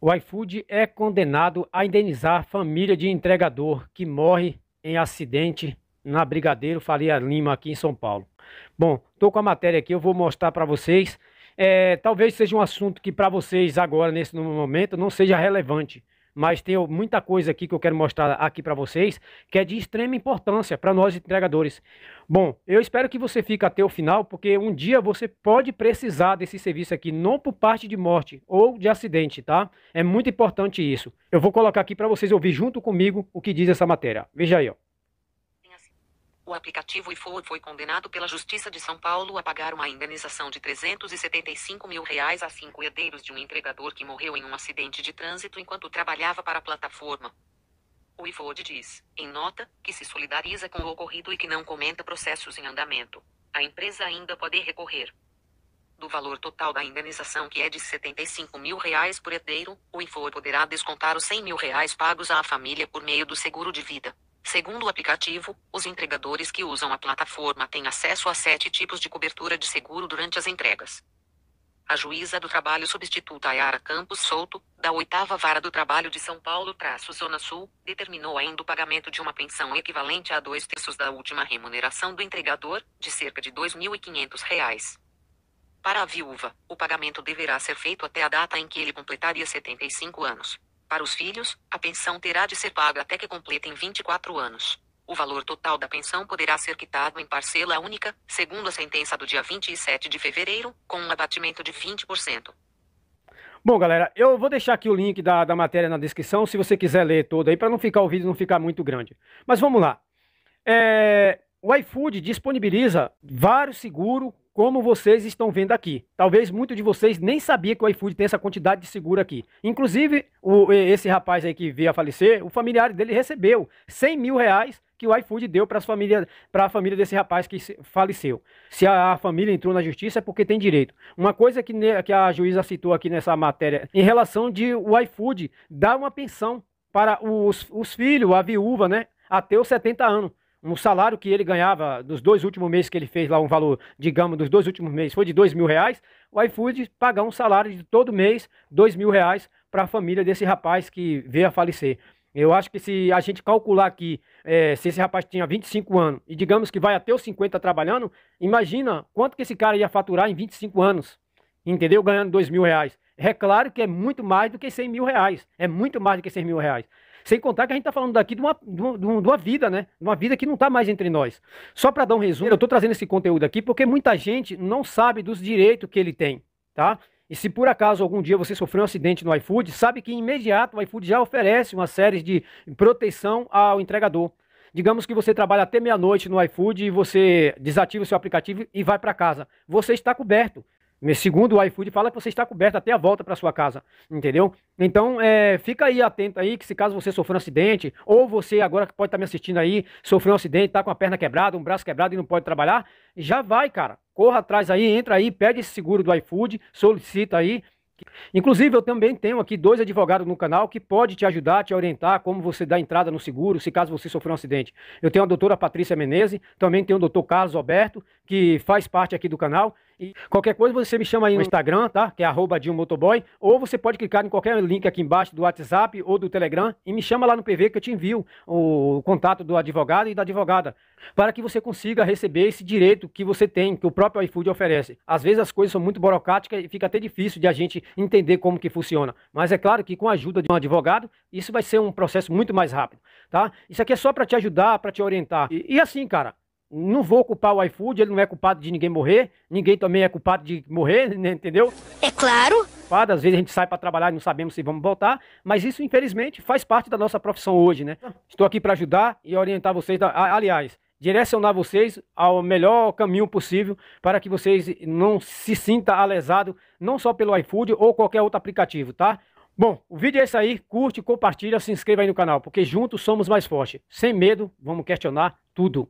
O iFood é condenado a indenizar família de entregador que morre em acidente na Brigadeiro Faria Lima, aqui em São Paulo. Bom, estou com a matéria aqui, eu vou mostrar para vocês. É, talvez seja um assunto que para vocês agora, nesse momento, não seja relevante mas tem muita coisa aqui que eu quero mostrar aqui para vocês, que é de extrema importância para nós entregadores. Bom, eu espero que você fique até o final, porque um dia você pode precisar desse serviço aqui, não por parte de morte ou de acidente, tá? É muito importante isso. Eu vou colocar aqui para vocês ouvir junto comigo o que diz essa matéria. Veja aí, ó. O aplicativo iFood foi condenado pela Justiça de São Paulo a pagar uma indenização de 375 mil reais a cinco herdeiros de um entregador que morreu em um acidente de trânsito enquanto trabalhava para a plataforma. O iFood diz, em nota, que se solidariza com o ocorrido e que não comenta processos em andamento. A empresa ainda pode recorrer. Do valor total da indenização, que é de 75 mil reais por herdeiro, o iFood poderá descontar os 100 mil reais pagos à família por meio do seguro de vida. Segundo o aplicativo, os entregadores que usam a plataforma têm acesso a sete tipos de cobertura de seguro durante as entregas. A juíza do trabalho substituta Ayara Campos Souto, da 8 Vara do Trabalho de São Paulo, traço Zona Sul, determinou ainda o pagamento de uma pensão equivalente a dois terços da última remuneração do entregador, de cerca de R$ 2.500. Para a viúva, o pagamento deverá ser feito até a data em que ele completaria 75 anos. Para os filhos, a pensão terá de ser paga até que completem 24 anos. O valor total da pensão poderá ser quitado em parcela única, segundo a sentença do dia 27 de fevereiro, com um abatimento de 20%. Bom, galera, eu vou deixar aqui o link da, da matéria na descrição, se você quiser ler toda aí, para não ficar o vídeo não ficar muito grande. Mas vamos lá. É, o iFood disponibiliza vários seguros como vocês estão vendo aqui. Talvez muitos de vocês nem sabia que o iFood tem essa quantidade de seguro aqui. Inclusive, o, esse rapaz aí que veio a falecer, o familiar dele recebeu 100 mil reais que o iFood deu para família, a família desse rapaz que faleceu. Se a, a, família entrou na justiça é porque tem direito. Uma coisa que, ne, que a juíza citou aqui nessa matéria, em relação de o iFood dar uma pensão para os, os filhos, a viúva, né? Até os 70 anos um salário que ele ganhava dos dois últimos meses que ele fez lá, um valor, digamos, dos dois últimos meses, foi de dois mil reais, o iFood pagar um salário de todo mês, dois mil reais, para a família desse rapaz que veio a falecer. Eu acho que se a gente calcular aqui, é, se esse rapaz tinha 25 anos e digamos que vai até os 50 trabalhando, imagina quanto que esse cara ia faturar em 25 anos, entendeu? Ganhando dois mil reais. É claro que é muito mais do que 100 mil reais, é muito mais do que 100 mil reais. Sem contar que a gente está falando daqui de uma, de uma, de, uma, vida, né? Uma vida que não está mais entre nós. Só para dar um resumo, eu estou trazendo esse conteúdo aqui porque muita gente não sabe dos direitos que ele tem, tá? E se por acaso algum dia você sofreu um acidente no iFood, sabe que imediato o iFood já oferece uma série de proteção ao entregador. Digamos que você trabalha até meia-noite no iFood e você desativa o seu aplicativo e vai para casa. Você está coberto. Segundo o iFood, fala que você está coberto até a volta para sua casa, entendeu? Então, é, fica aí atento aí, que se caso você sofrer um acidente, ou você agora que pode estar tá me assistindo aí, sofreu um acidente, está com a perna quebrada, um braço quebrado e não pode trabalhar, já vai, cara. Corra atrás aí, entra aí, pede esse seguro do iFood, solicita aí, Inclusive, eu também tenho aqui dois advogados no canal que pode te ajudar, te orientar como você dá entrada no seguro, se caso você sofrer um acidente. Eu tenho a doutora Patrícia Menezes, também tenho o doutor Carlos Alberto, que faz parte aqui do canal, e qualquer coisa você me chama aí no Instagram, tá? Que é arroba Motoboy. Ou você pode clicar em qualquer link aqui embaixo do WhatsApp ou do Telegram e me chama lá no PV que eu te envio o contato do advogado e da advogada. Para que você consiga receber esse direito que você tem, que o próprio iFood oferece. Às vezes as coisas são muito burocráticas e fica até difícil de a gente entender como que funciona. Mas é claro que com a ajuda de um advogado, isso vai ser um processo muito mais rápido, tá? Isso aqui é só para te ajudar, para te orientar. E, e assim, cara, não vou culpar o iFood, ele não é culpado de ninguém morrer, ninguém também é culpado de morrer, né, entendeu? É claro. Às vezes a gente sai para trabalhar e não sabemos se vamos voltar, mas isso infelizmente faz parte da nossa profissão hoje, né? Estou aqui para ajudar e orientar vocês, aliás, direcionar vocês ao melhor caminho possível para que vocês não se sinta alesado não só pelo iFood ou qualquer outro aplicativo, tá? Bom, o vídeo é esse aí. Curte, compartilha, se inscreva aí no canal, porque juntos somos mais fortes. Sem medo, vamos questionar tudo.